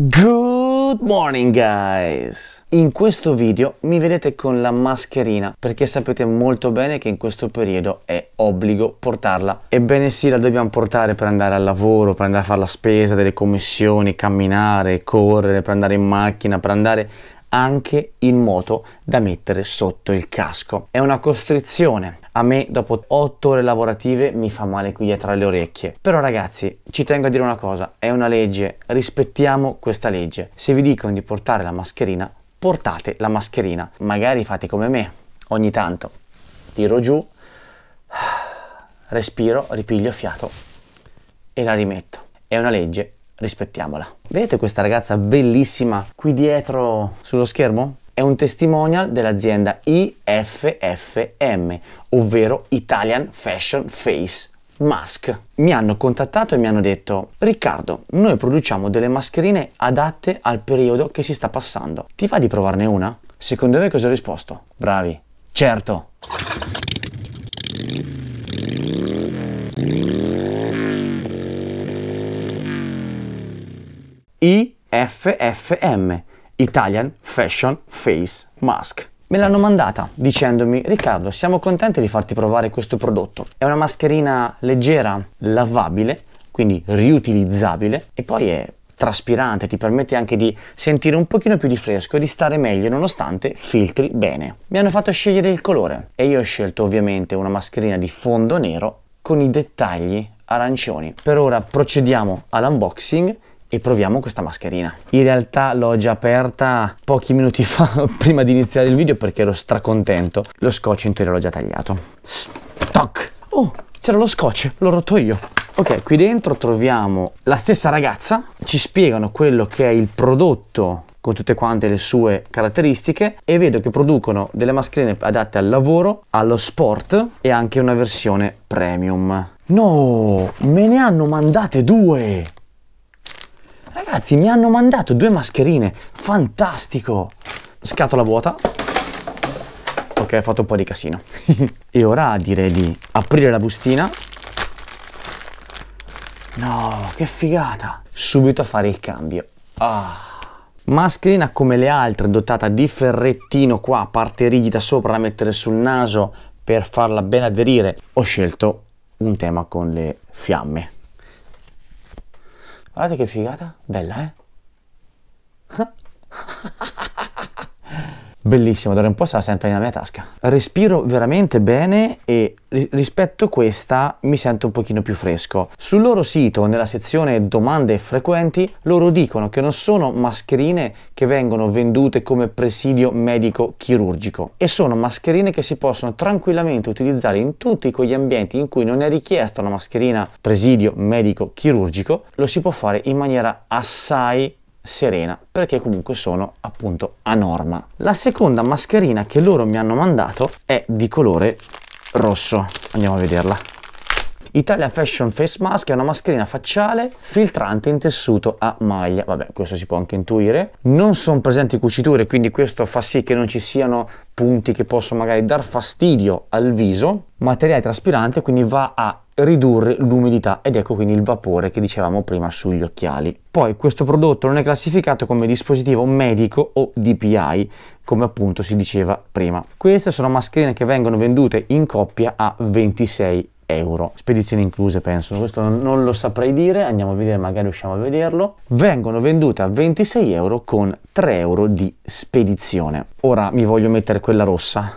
Good morning guys! In questo video mi vedete con la mascherina perché sapete molto bene che in questo periodo è obbligo portarla. Ebbene sì, la dobbiamo portare per andare al lavoro, per andare a fare la spesa, delle commissioni, camminare, correre, per andare in macchina, per andare anche in moto da mettere sotto il casco. È una costrizione. A me dopo 8 ore lavorative mi fa male qui dietro le orecchie. Però ragazzi, ci tengo a dire una cosa, è una legge, rispettiamo questa legge. Se vi dicono di portare la mascherina, portate la mascherina. Magari fate come me, ogni tanto tiro giù, respiro, ripiglio fiato e la rimetto. È una legge, rispettiamola. Vedete questa ragazza bellissima qui dietro sullo schermo? È un testimonial dell'azienda IFFM, ovvero Italian Fashion Face Mask. Mi hanno contattato e mi hanno detto Riccardo, noi produciamo delle mascherine adatte al periodo che si sta passando. Ti va di provarne una? Secondo me cosa ho risposto? Bravi. Certo. IFFM, Italian Fashion Face Mask. Me l'hanno mandata dicendomi Riccardo siamo contenti di farti provare questo prodotto. È una mascherina leggera, lavabile, quindi riutilizzabile e poi è traspirante, ti permette anche di sentire un pochino più di fresco e di stare meglio nonostante filtri bene. Mi hanno fatto scegliere il colore e io ho scelto ovviamente una mascherina di fondo nero con i dettagli arancioni. Per ora procediamo all'unboxing e proviamo questa mascherina. In realtà l'ho già aperta pochi minuti fa prima di iniziare il video perché ero stracontento. Lo scotch in teoria l'ho già tagliato. Stock! Oh, c'era lo scotch, l'ho rotto io. Ok, qui dentro troviamo la stessa ragazza, ci spiegano quello che è il prodotto con tutte quante le sue caratteristiche e vedo che producono delle mascherine adatte al lavoro, allo sport e anche una versione premium. No, me ne hanno mandate due! Ragazzi, mi hanno mandato due mascherine, fantastico! Scatola vuota. Ok, ho fatto un po' di casino. e ora direi di aprire la bustina. No, che figata! Subito a fare il cambio. Ah. Mascherina come le altre, dotata di ferrettino qua, parte rigida sopra da mettere sul naso per farla ben aderire. Ho scelto un tema con le fiamme. Guardate che figata, bella eh? bellissimo, d'ora in poi sarà sempre nella mia tasca. Respiro veramente bene e rispetto a questa mi sento un pochino più fresco. Sul loro sito, nella sezione domande frequenti, loro dicono che non sono mascherine che vengono vendute come presidio medico chirurgico e sono mascherine che si possono tranquillamente utilizzare in tutti quegli ambienti in cui non è richiesta una mascherina presidio medico chirurgico, lo si può fare in maniera assai serena perché comunque sono appunto a norma. La seconda mascherina che loro mi hanno mandato è di colore rosso. Andiamo a vederla. Italia Fashion Face Mask è una mascherina facciale filtrante in tessuto a maglia. Vabbè, questo si può anche intuire. Non sono presenti cuciture, quindi questo fa sì che non ci siano punti che possono magari dar fastidio al viso. Materiale traspirante, quindi va a ridurre l'umidità ed ecco quindi il vapore che dicevamo prima sugli occhiali. Poi questo prodotto non è classificato come dispositivo medico o DPI, come appunto si diceva prima. Queste sono mascherine che vengono vendute in coppia a 26 euro, spedizioni incluse penso, questo non lo saprei dire, andiamo a vedere, magari riusciamo a vederlo. Vengono vendute a 26 euro con 3 euro di spedizione. Ora mi voglio mettere quella rossa.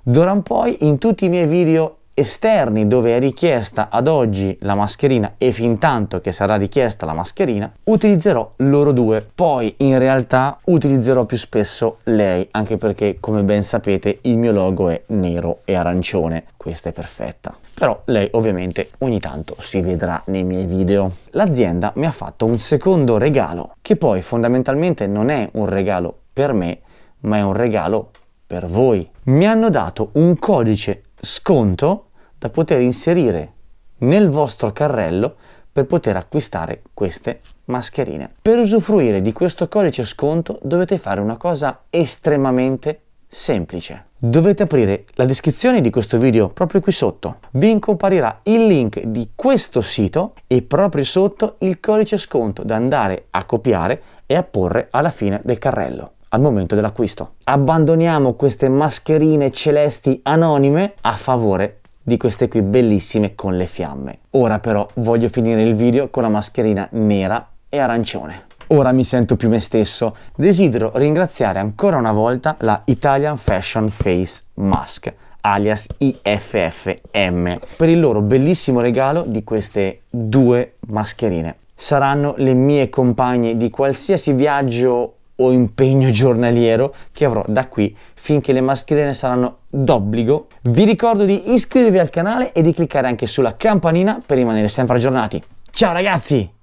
D'ora in poi in tutti i miei video esterni dove è richiesta ad oggi la mascherina e fin tanto che sarà richiesta la mascherina utilizzerò loro due poi in realtà utilizzerò più spesso lei anche perché come ben sapete il mio logo è nero e arancione questa è perfetta però lei ovviamente ogni tanto si vedrà nei miei video. L'azienda mi ha fatto un secondo regalo, che poi fondamentalmente non è un regalo per me, ma è un regalo per voi. Mi hanno dato un codice sconto da poter inserire nel vostro carrello per poter acquistare queste mascherine. Per usufruire di questo codice sconto dovete fare una cosa estremamente semplice. Dovete aprire la descrizione di questo video proprio qui sotto. Vi incomparirà il link di questo sito e proprio sotto il codice sconto da andare a copiare e a porre alla fine del carrello al momento dell'acquisto. Abbandoniamo queste mascherine celesti anonime a favore di queste qui bellissime con le fiamme. Ora però voglio finire il video con la mascherina nera e arancione. Ora mi sento più me stesso. Desidero ringraziare ancora una volta la Italian Fashion Face Mask alias IFFM per il loro bellissimo regalo di queste due mascherine. Saranno le mie compagne di qualsiasi viaggio o impegno giornaliero che avrò da qui finché le mascherine saranno d'obbligo. Vi ricordo di iscrivervi al canale e di cliccare anche sulla campanina per rimanere sempre aggiornati. Ciao ragazzi!